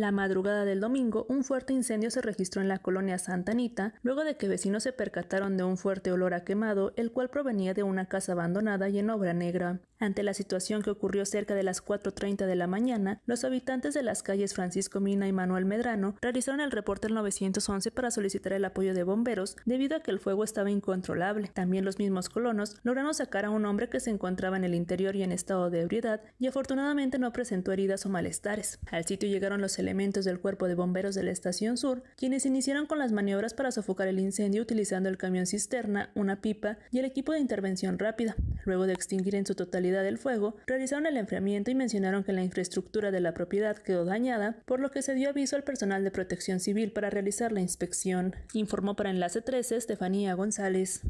La madrugada del domingo, un fuerte incendio se registró en la colonia Santa Anita, luego de que vecinos se percataron de un fuerte olor a quemado, el cual provenía de una casa abandonada y en obra negra. Ante la situación que ocurrió cerca de las 4.30 de la mañana, los habitantes de las calles Francisco Mina y Manuel Medrano realizaron el reporte al 911 para solicitar el apoyo de bomberos debido a que el fuego estaba incontrolable. También los mismos colonos lograron sacar a un hombre que se encontraba en el interior y en estado de ebriedad y afortunadamente no presentó heridas o malestares. Al sitio llegaron los elementos del cuerpo de bomberos de la estación sur, quienes iniciaron con las maniobras para sofocar el incendio utilizando el camión cisterna, una pipa y el equipo de intervención rápida. Luego de extinguir en su totalidad el fuego, realizaron el enfriamiento y mencionaron que la infraestructura de la propiedad quedó dañada, por lo que se dio aviso al personal de protección civil para realizar la inspección, informó para Enlace 13 Estefanía González.